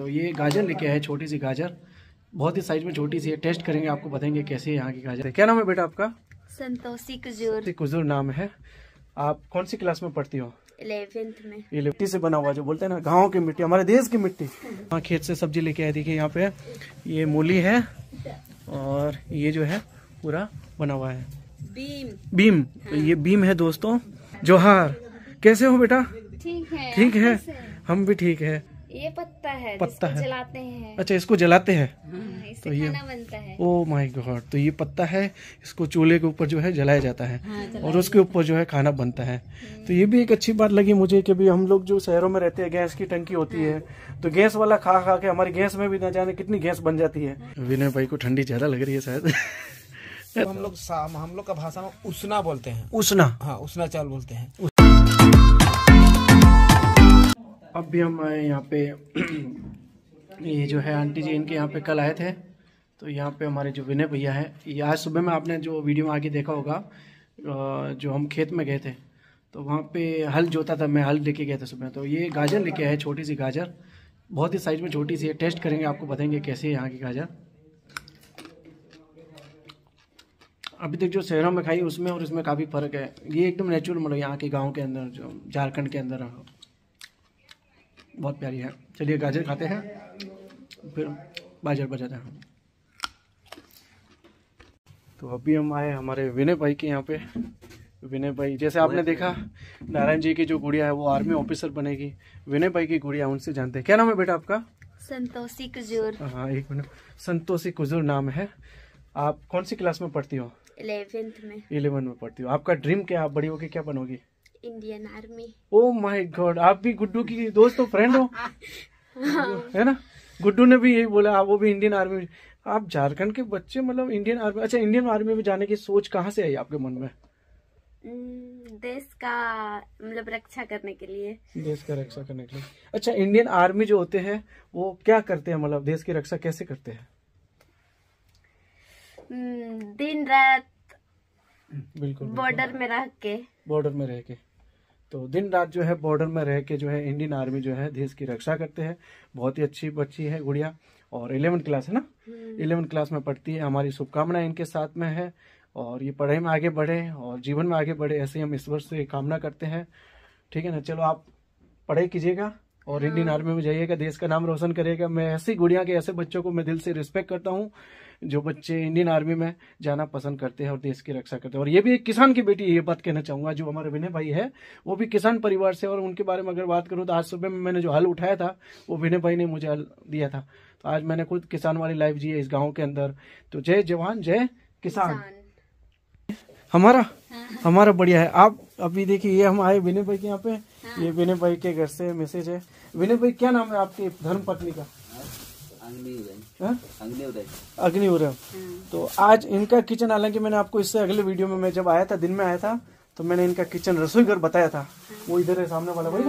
तो ये गाजर लेके आए छोटी सी गाजर बहुत ही साइज में छोटी सी है टेस्ट करेंगे आपको बताएंगे कैसे यहाँ की गाजर है क्या नाम है बेटा आपका संतोषी कुजूर कुजूर नाम है आप कौन सी क्लास में पढ़ती हो इलेवेंथ में ये मिट्टी से बना हुआ जो बोलते हैं ना गाँव की मिट्टी हमारे देश की मिट्टी हाँ खेत से सब्जी लेके आए देखिए यहाँ पे ये मूली है और ये जो है पूरा बना हुआ है बीम बीम हाँ। ये बीम है दोस्तों जोहार कैसे हो बेटा ठीक है ठीक है हम भी ठीक है ये पत्ता है पत्ता है जलाते हैं अच्छा इसको जलाते हैं हाँ, तो ये बनता है ओ माय गॉड तो ये पत्ता है इसको चूल्हे के ऊपर जो है जलाया जाता है हाँ, और उसके ऊपर जो है खाना बनता है हम्म। तो ये भी एक अच्छी बात लगी मुझे कि भी हम लोग जो शहरों में रहते हैं गैस की टंकी होती है हाँ। तो गैस वाला खा खा के हमारे गैस में भी ना जाने कितनी गैस बन जाती है हाँ। विनय भाई को ठंडी ज्यादा लग रही है शायद तो हम लोग हम लोग का भाषा में उसना बोलते हैं उसना हाँ उसना चावल बोलते हैं अब भी हम आए यहाँ पे ये जो है आंटी जी इनके यहाँ पे कल आए थे तो यहाँ पे हमारे जो विनय भैया हैं ये आज सुबह में आपने जो वीडियो में आगे देखा होगा जो हम खेत में गए थे तो वहाँ पे हल जोता था मैं हल लेके गया था सुबह तो ये गाजर लेके आए छोटी सी गाजर बहुत ही साइज में छोटी सी है टेस्ट करेंगे आपको बताएंगे कैसे है यहाँ की गाजर अभी तक जो शहरों में खाई उसमें और इसमें काफ़ी फ़र्क है ये एकदम नेचुरल मतलब यहाँ के गाँव के अंदर जो झारखंड के अंदर बहुत प्यारी है चलिए गाजर खाते हैं फिर बाजर बजाते हैं तो अभी हम आए हमारे विनय भाई के यहाँ पे विनय भाई जैसे आपने देखा नारायण जी की जो गुड़िया है वो आर्मी ऑफिसर बनेगी विनय भाई की गुड़िया उनसे जानते हैं क्या नाम है बेटा आपका संतोषी कुजूर हाँ एक मिनट संतोषी कुजूर नाम है आप कौन सी क्लास में पढ़ती हो इलेवेंथ में इलेवन में पढ़ती हो आपका ड्रीम क्या आप बड़ी होगी क्या बनोगी Indian army oh my god आप भी गुड्डू की दोस्त हो फ्रेंड हाँ। हो है ना गुड्डू ने भी यही बोला आप वो भी इंडियन आर्मी आप झारखंड के बच्चे मतलब इंडियन आर्मी अच्छा इंडियन आर्मी में जाने की सोच कहाँ से आई आपके मन में देश का मतलब रक्षा करने के लिए देश का रक्षा करने के लिए अच्छा इंडियन आर्मी जो होते हैं वो क्या करते हैं मतलब देश की रक्षा कैसे करते हैं दिन रात बिल्कुल बॉर्डर में रह के बॉर्डर में रह के तो दिन रात जो है बॉर्डर में रह के जो है इंडियन आर्मी जो है देश की रक्षा करते हैं बहुत ही अच्छी बच्ची है गुड़िया और इलेवन क्लास है ना हम्म। इलेवन क्लास में पढ़ती है हमारी शुभकामनाएं इनके साथ में है और ये पढ़ाई में आगे बढ़े और जीवन में आगे बढ़े ऐसे हम ईश्वर से कामना करते हैं ठीक है ना चलो आप पढ़ाई कीजिएगा और हाँ। इंडियन आर्मी में जाइएगा देश का नाम रोशन करेगा मैं ऐसी गुड़िया के ऐसे बच्चों को मैं दिल से रिस्पेक्ट करता हूँ जो बच्चे इंडियन आर्मी में जाना पसंद करते हैं और देश की रक्षा करते हैं और ये भी एक किसान की बेटी ये बात कहना चाहूंगा जो हमारे विनय भाई है वो भी किसान परिवार से और उनके बारे में अगर बात करूँ तो आज सुबह में मैंने जो हल उठाया था वो विनय भाई ने मुझे हल दिया था तो आज मैंने खुद किसान वाली लाइफ जी है इस गाँव के अंदर तो जय जवान जय किसान हमारा हाँ, हाँ। हमारा बढ़िया है आप अभी देखिए ये हम आए विनय भाई के यहाँ पे हाँ। ये विनय भाई के घर से मैसेज है विनय भाई क्या नाम है आपकी धर्म पत्नी का हाँ? रहा हाँ। तो आज इनका किचन हालांकि मैंने आपको इससे अगले वीडियो में मैं जब आया था दिन में आया था तो मैंने इनका किचन रसोई घर बताया था हाँ। वो इधर है सामने वाला भाई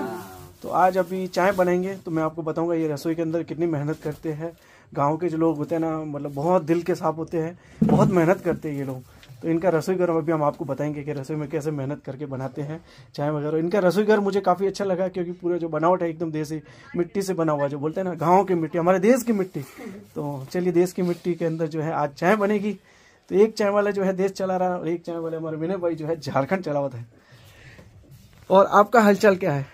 तो आज अभी चाय बनाएंगे तो मैं आपको बताऊंगा ये रसोई के अंदर कितनी मेहनत करते हैं गांव के जो लोग होते हैं ना मतलब बहुत दिल के साफ होते हैं बहुत मेहनत करते हैं ये लोग तो इनका रसोई घर अभी हम आपको बताएंगे कि रसोई में कैसे मेहनत करके बनाते हैं चाय वगैरह इनका रसोई घर मुझे काफ़ी अच्छा लगा क्योंकि पूरा जो बनावट है एकदम देसी मिट्टी से बना हुआ जो बोलते हैं ना गाँव की मिट्टी हमारे देश की मिट्टी तो चलिए देश की मिट्टी के अंदर जो है आज चाय बनेगी तो एक चाय वाला जो है देश चला रहा है और एक चाय वाले हमारे विनय भाई जो है झारखंड चला हुआ था और आपका हलचल क्या है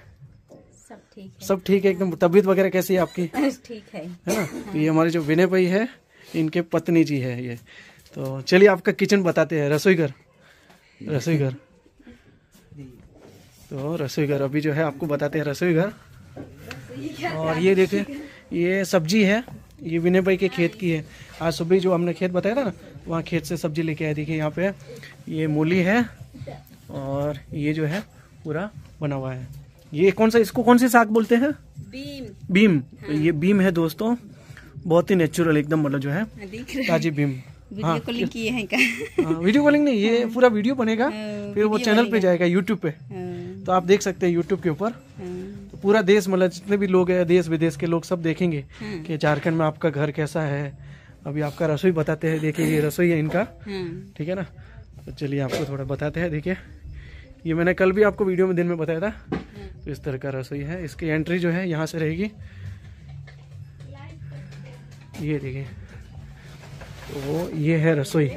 सब ठीक है सब ठीक है एकदम तबीयत वगैरह कैसी है आपकी ठीक है है ना तो ये हमारे जो विनय भाई है इनके पत्नी जी है ये तो चलिए आपका किचन बताते हैं रसोई घर रसोई घर तो रसोई घर अभी जो है आपको बताते हैं रसोई घर और ये देखें ये सब्जी है ये विनय भाई के खेत की है आज सुबह जो हमने खेत बताया था ना वहाँ खेत से सब्जी लेके आए देखिए यहाँ पे ये मूली है और ये जो है पूरा बना हुआ है ये कौन सा इसको कौन सी साग बोलते हैं बीम बीम हाँ। ये बीम है दोस्तों बहुत ही नेचुरल एकदम मतलब जो है हाँ, ताजी बीम हाँ, हाँ, वीडियो कॉलिंग नहीं ये हाँ। पूरा वीडियो बनेगा फिर वो चैनल पे जाएगा यूट्यूब पे तो आप देख सकते हैं यूट्यूब के ऊपर तो पूरा देश मतलब जितने भी लोग हैं देश विदेश के लोग सब देखेंगे कि झारखंड में आपका घर कैसा है अभी आपका रसोई बताते हैं देखिए ये रसोई है इनका ठीक है ना तो चलिए आपको थोड़ा बताते हैं देखिए ये मैंने कल भी आपको वीडियो में दिन में बताया था तो इस तरह का रसोई है इसकी एंट्री जो है यहाँ से रहेगी ये देखिए तो वो ये है रसोई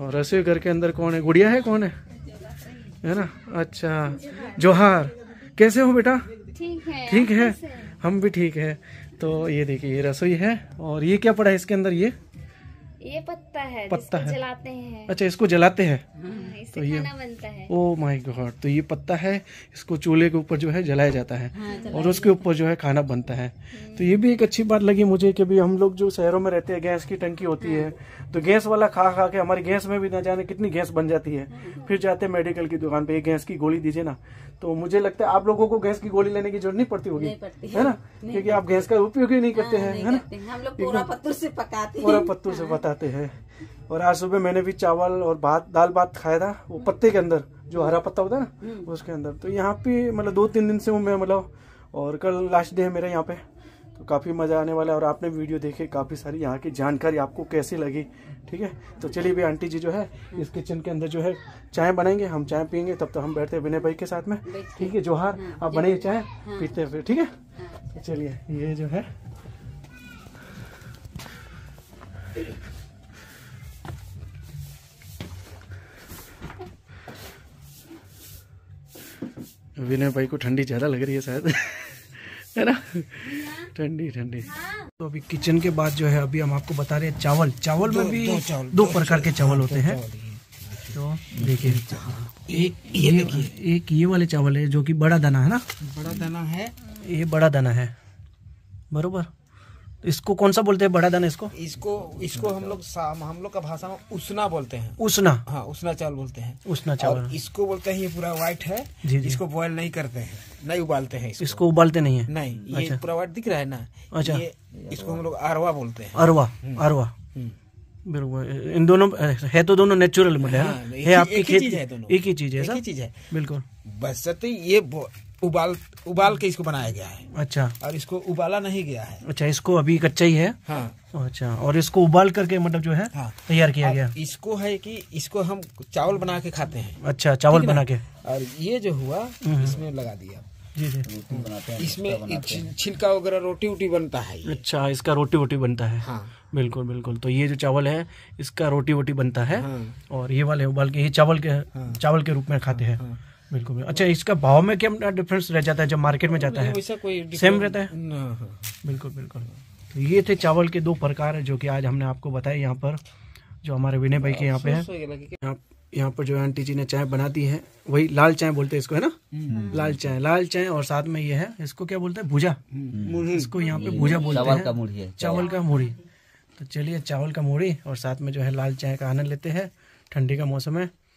और रसोई घर के अंदर कौन है गुड़िया है कौन है है ना अच्छा जोहार कैसे हो बेटा ठीक है है हम भी ठीक है तो ये देखिए ये रसोई है और ये क्या पड़ा है इसके अंदर ये ये पत्ता है पत्ता है जलाते हैं अच्छा इसको जलाते हैं हाँ, तो ये बनता है ओ माय गॉड तो ये पत्ता है इसको चूल्हे के ऊपर जो है जलाया जाता है हाँ, और उसके ऊपर जो है खाना बनता है हम्म। तो ये भी एक अच्छी बात लगी मुझे कि भी हम लोग जो शहरों में रहते हैं गैस की टंकी होती है हाँ। तो गैस वाला खा खा के हमारी गैस में भी ना जाने कितनी गैस बन जाती है हाँ। फिर जाते हैं मेडिकल की दुकान पे गैस की गोली दीजिए ना तो मुझे लगता है आप लोगों को गैस की गोली लेने की जरूरत नहीं पड़ती होगी है ना क्योंकि आप गैस का उपयोग ही नहीं करते हैं है ना हम लोग पूरा से पकाते पूरा से खाते हैं और आज सुबह मैंने भी चावल और भात दाल भात खाया था वो हम्म। पत्ते के अंदर जो हरा पत्ता होता है ना हम्म। उसके अंदर तो यहाँ पे मतलब दो तीन दिन से हूँ मैं मतलब और कल लास्ट डे है मेरा यहाँ पे तो काफ़ी मज़ा आने वाला है और आपने वीडियो देखे काफ़ी सारी यहाँ की जानकारी आपको कैसी लगी ठीक है तो चलिए भाई आंटी जी जो है हम्म। इस किचन के अंदर जो है चाय बनाएंगे हम चाय पियेंगे तब तक तो हम बैठते हैं विनय भाई के साथ में ठीक है जोहार आप बनाइए चाय हाँ। पीते हैं फिर ठीक है हाँ। चलिए ये जो है विनय भाई को ठंडी ज़्यादा लग रही है शायद है ना ठंडी ठंडी तो अभी किचन के बाद जो है अभी हम आपको बता रहे हैं चावल चावल में भी दो, प्रकार के चावल होते हैं तो देखिए एक ये एक ये वाले चावल है जो कि बड़ा दाना है ना बड़ा दाना है ये बड़ा दाना है बरोबर इसको कौन सा बोलते हैं बड़ा दाना इसको इसको इसको हम लोग हम लोग का भाषा में उसना बोलते हैं उसना हाँ उसना चावल बोलते हैं उसना चावल इसको बोलते हैं ये पूरा व्हाइट है जी जी। इसको बॉयल नहीं करते हैं नहीं उबालते हैं इसको, इसको उबालते नहीं है नहीं ये अच्छा। पूरा व्हाइट दिख रहा है ना अच्छा ये, इसको हम लोग अरवा बोलते हैं अरवा हम्म। अरवा हम्म। बिल्कुल इन दोनों है तो दोनों नेचुरल मतलब हाँ? हाँ, है एक ही चीज है एक ही चीज है बिल्कुल बस तो ये उबाल उबाल के इसको बनाया गया है अच्छा और इसको उबाला नहीं गया है अच्छा इसको अभी कच्चा ही है हाँ अच्छा और इसको उबाल करके मतलब जो है हाँ। तैयार किया गया इसको है कि इसको हम चावल बना के खाते हैं अच्छा चावल बना के और ये जो हुआ हम्म। इसमें लगा दिया जी जी तो इसमें छिलका वगैरह रोटी वोटी बनता है अच्छा इसका रोटी वोटी बनता है हाँ। बिल्कुल बिल्कुल तो ये जो चावल है इसका रोटी वोटी बनता है हाँ। और ये वाले उबाल के ये चावल के हाँ। चावल के रूप में खाते हैं हाँ। बिल्कुल अच्छा इसका भाव में क्या डिफरेंस रह जाता है जब मार्केट में जाता है सेम रहता है हाँ। बिल्कुल बिल्कुल तो ये थे चावल के दो प्रकार जो कि आज हमने आपको बताया यहाँ पर जो हमारे विनय भाई के यहाँ पे है यहाँ पर जो आंटी जी ने चाय बनाती है वही लाल चाय बोलते हैं इसको है ना हम्म। लाल चाय लाल चाय और साथ में ये है इसको क्या बोलते हैं भूजा हम्म। इसको यहाँ पे भूजा बोलते हैं चावल का मूढ़ी तो चलिए चावल का मूढ़ी और साथ में जो है लाल चाय का आनंद लेते हैं ठंडी का मौसम है